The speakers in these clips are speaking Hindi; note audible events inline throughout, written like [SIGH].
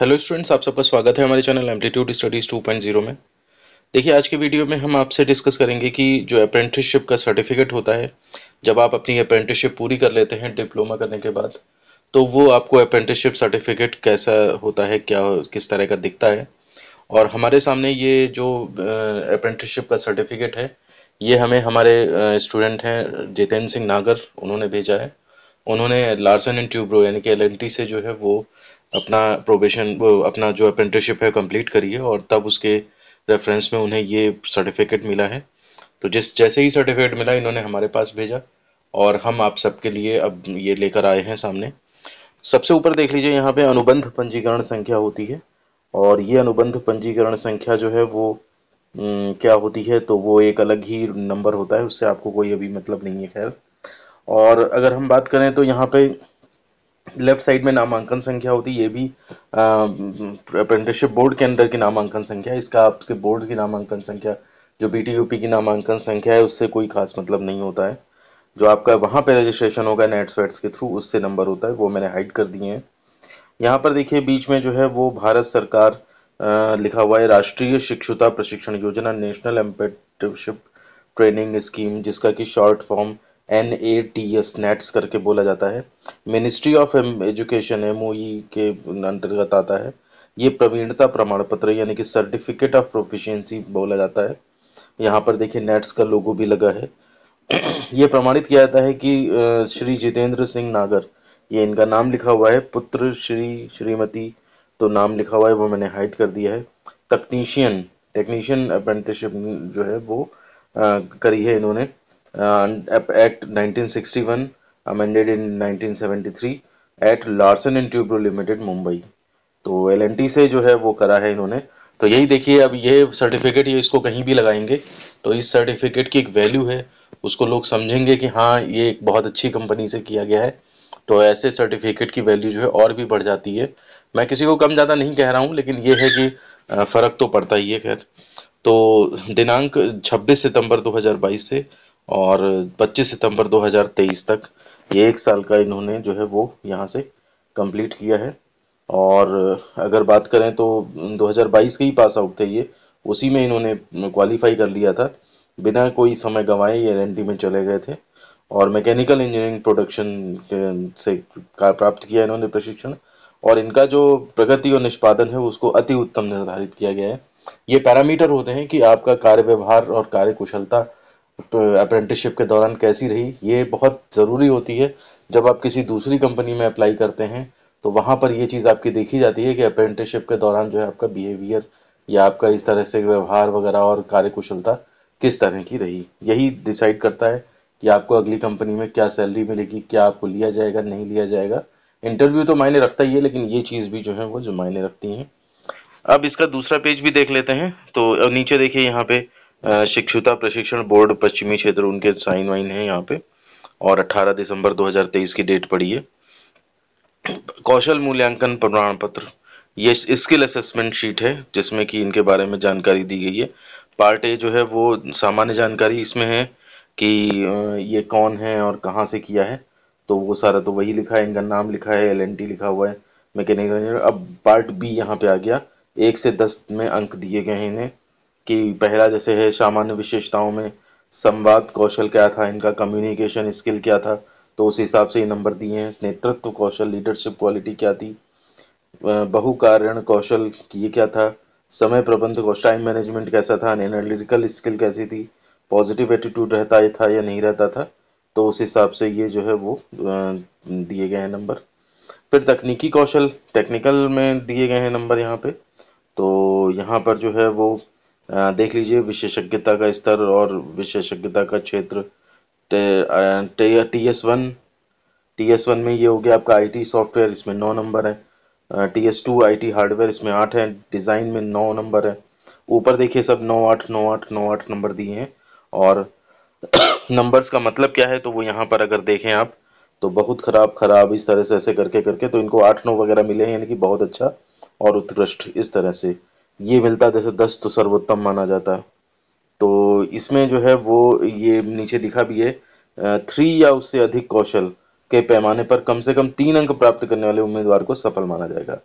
हेलो स्टूडेंट्स आप सबका स्वागत है हमारे चैनल एम्पलीट्यूड स्टडीज़ 2.0 में देखिए आज के वीडियो में हम आपसे डिस्कस करेंगे कि जो अप्रेंटिसशिप का सर्टिफिकेट होता है जब आप अपनी अप्रेंटिसशिप पूरी कर लेते हैं डिप्लोमा करने के बाद तो वो आपको अप्रेंटिसशिप सर्टिफिकेट कैसा होता है क्या किस तरह का दिखता है और हमारे सामने ये जो अप्रेंटिसशिप का सर्टिफिकेट है ये हमें हमारे स्टूडेंट हैं जितेंद्र सिंह नागर उन्होंने भेजा है उन्होंने लार्सन एंड ट्यूब्रो यानी कि एल से जो है वो अपना प्रोबेशन अपना जो अप्रेंटिसशिप है कंप्लीट करी है और तब उसके रेफरेंस में उन्हें ये सर्टिफिकेट मिला है तो जिस जैसे ही सर्टिफिकेट मिला इन्होंने हमारे पास भेजा और हम आप सबके लिए अब ये लेकर आए हैं सामने सबसे ऊपर देख लीजिए यहाँ पे अनुबंध पंजीकरण संख्या होती है और ये अनुबंध पंजीकरण संख्या जो है वो क्या होती है तो वो एक अलग ही नंबर होता है उससे आपको कोई अभी मतलब नहीं है खैर और अगर हम बात करें तो यहाँ पे लेफ्ट साइड में नामांकन संख्या होती है ये भी अप्रेंटिसशिप बोर्ड के अंदर की नामांकन संख्या इसका आपके बोर्ड की नामांकन संख्या जो बी टी की नामांकन संख्या है उससे कोई खास मतलब नहीं होता है जो आपका वहाँ पे रजिस्ट्रेशन होगा नेट्स वेट्स के थ्रू उससे नंबर होता है वो मैंने हाइड कर दिए हैं यहाँ पर देखिए बीच में जो है वो भारत सरकार लिखा हुआ है राष्ट्रीय शिक्षुता प्रशिक्षण योजना नेशनल एम्पेटिवशिप ट्रेनिंग स्कीम जिसका कि short form N A T S NATS करके बोला जाता है ministry of education M O E के अंतर्गत आता है ये प्रवीणता प्रमाण पत्र यानी कि सर्टिफिकेट ऑफ प्रोफिशिएंसी बोला जाता है यहाँ पर देखिए नेट्स का लोगो भी लगा है ये प्रमाणित किया जाता है कि श्री जितेंद्र सिंह नागर ये इनका नाम लिखा हुआ है पुत्र श्री श्रीमती तो नाम लिखा हुआ है वो मैंने हाइट कर दिया है तकनीशियन टेक्नीशियन अप्रेंटिसशिप जो है वो आ, करी है इन्होंने act 1961 amended in 1973 at Larsen and Toubro limited Mumbai तो एल से जो है वो करा है इन्होंने तो यही देखिए अब ये सर्टिफिकेट ये इसको कहीं भी लगाएंगे तो इस सर्टिफिकेट की एक वैल्यू है उसको लोग समझेंगे कि हाँ ये एक बहुत अच्छी कंपनी से किया गया है तो ऐसे सर्टिफिकेट की वैल्यू जो है और भी बढ़ जाती है मैं किसी को कम ज़्यादा नहीं कह रहा हूँ लेकिन ये है कि फ़र्क तो पड़ता ही है खैर तो दिनांक 26 सितंबर 2022 से और 25 सितंबर 2023 तक ये एक साल का इन्होंने जो है वो यहाँ से कंप्लीट किया है और अगर बात करें तो 2022 के ही पास आउट थे ये उसी में इन्होंने क्वालिफाई कर लिया था बिना कोई समय गंवाए ये एन में चले गए थे और मैकेनिकल इंजीनियरिंग प्रोडक्शन से प्राप्त किया इन्होंने प्रशिक्षण और इनका जो प्रगति और निष्पादन है उसको अति उत्तम निर्धारित किया गया है ये पैरामीटर होते हैं कि आपका कार्य व्यवहार और कार्य कुशलता अप्रेंटिसशिप के दौरान कैसी रही ये बहुत ज़रूरी होती है जब आप किसी दूसरी कंपनी में अप्लाई करते हैं तो वहाँ पर ये चीज़ आपकी देखी जाती है कि अप्रेंटिसशिप के दौरान जो है आपका बिहेवियर या आपका इस तरह से व्यवहार वगैरह और कार्यकुशलता किस तरह की रही यही डिसाइड करता है कि आपको अगली कंपनी में क्या सैलरी मिलेगी क्या आपको लिया जाएगा नहीं लिया जाएगा इंटरव्यू तो मायने रखता ही है लेकिन ये चीज़ भी जो है वो जो मायने रखती हैं अब इसका दूसरा पेज भी देख लेते हैं तो नीचे देखिए यहाँ पे शिक्षुता प्रशिक्षण बोर्ड पश्चिमी क्षेत्र उनके साइन वाइन है यहाँ पे और 18 दिसंबर 2023 की डेट पड़ी है कौशल मूल्यांकन प्रमाण पत्र ये स्किल असेसमेंट शीट है जिसमें कि इनके बारे में जानकारी दी गई है पार्ट ए जो है वो सामान्य जानकारी इसमें है कि ये कौन है और कहाँ से किया है तो वो सारा तो वही लिखा है इनका नाम लिखा है एल लिखा हुआ है मैकेनिकल अब पार्ट बी यहाँ पे आ गया एक से दस में अंक दिए गए हैं इन्हें कि पहला जैसे है सामान्य विशेषताओं में संवाद कौशल क्या था इनका कम्युनिकेशन स्किल क्या था तो उस हिसाब से ये नंबर दिए हैं नेतृत्व कौशल लीडरशिप क्वालिटी क्या थी बहुकारण कौशल ये क्या था समय प्रबंध कौशल टाइम मैनेजमेंट कैसा था एनालिटिकल स्किल कैसी थी पॉजिटिव एटीट्यूड रहता था या नहीं रहता था तो उस हिसाब से ये जो है वो दिए गए हैं नंबर फिर तकनीकी कौशल टेक्निकल में दिए गए हैं नंबर यहाँ पे तो यहाँ पर जो है वो देख लीजिए विशेषज्ञता का स्तर और विशेषज्ञता का क्षेत्र T S one T S one में ये हो गया आपका आईटी सॉफ्टवेयर इसमें नौ नंबर है T S two I hardware इसमें आठ है डिज़ाइन में नौ नंबर है ऊपर देखिए सब नौ आठ नौ आठ नौ आठ नंबर दिए हैं और नंबर्स [CLEARS THROAT] का मतलब क्या है तो वो यहाँ पर अगर देखें आप तो बहुत ख़राब ख़राब इस तरह से ऐसे करके करके तो इनको आठ नौ वगैरह मिले हैं यानी कि बहुत अच्छा और उत्कृष्ट इस तरह से ये मिलता है जैसे दस तो सर्वोत्तम माना जाता है तो इसमें जो है वो ये नीचे दिखा भी है थ्री या उससे अधिक कौशल के पैमाने पर कम से कम तीन अंक प्राप्त करने वाले उम्मीदवार को सफल माना जाएगा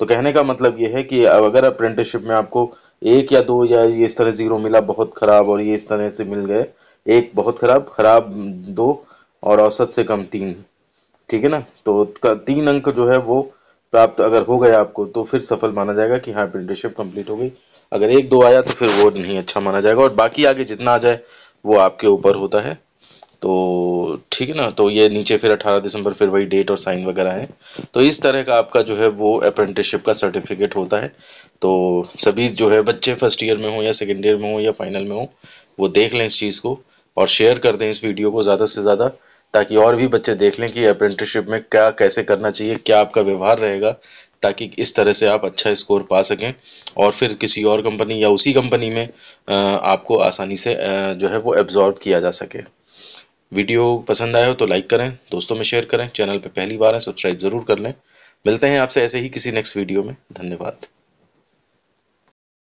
तो कहने का मतलब ये है कि अगर अप्रेंटिसशिप में आपको एक या दो या ये इस तरह जीरो मिला बहुत खराब और ये इस तरह से मिल गए एक बहुत खराब खराब दो और औसत से कम तीन ठीक है ना तो तीन अंक जो है वो प्राप्त अगर हो गया आपको तो फिर सफल माना जाएगा कि हाँ अप्रेंटिसशिप कंप्लीट हो गई अगर एक दो आया तो फिर वो नहीं अच्छा माना जाएगा और बाकी आगे जितना आ जाए वो आपके ऊपर होता है तो ठीक है ना तो ये नीचे फिर 18 दिसंबर फिर वही डेट और साइन वगैरह है तो इस तरह का आपका जो है वो अप्रेंटिसशिप का सर्टिफिकेट होता है तो सभी जो है बच्चे फर्स्ट ईयर में हो या सेकेंड ईयर में हो या फाइनल में हो वो देख लें इस चीज़ को और शेयर कर दें इस वीडियो को ज़्यादा से ज़्यादा ताकि और भी बच्चे देख लें कि अप्रेंटिसशिप में क्या कैसे करना चाहिए क्या आपका व्यवहार रहेगा ताकि इस तरह से आप अच्छा स्कोर पा सकें और फिर किसी और कंपनी या उसी कंपनी में आपको आसानी से जो है वो एब्जॉर्ब किया जा सके वीडियो पसंद आया हो तो लाइक करें दोस्तों में शेयर करें चैनल पर पहली बार है सब्सक्राइब ज़रूर कर लें मिलते हैं आपसे ऐसे ही किसी नेक्स्ट वीडियो में धन्यवाद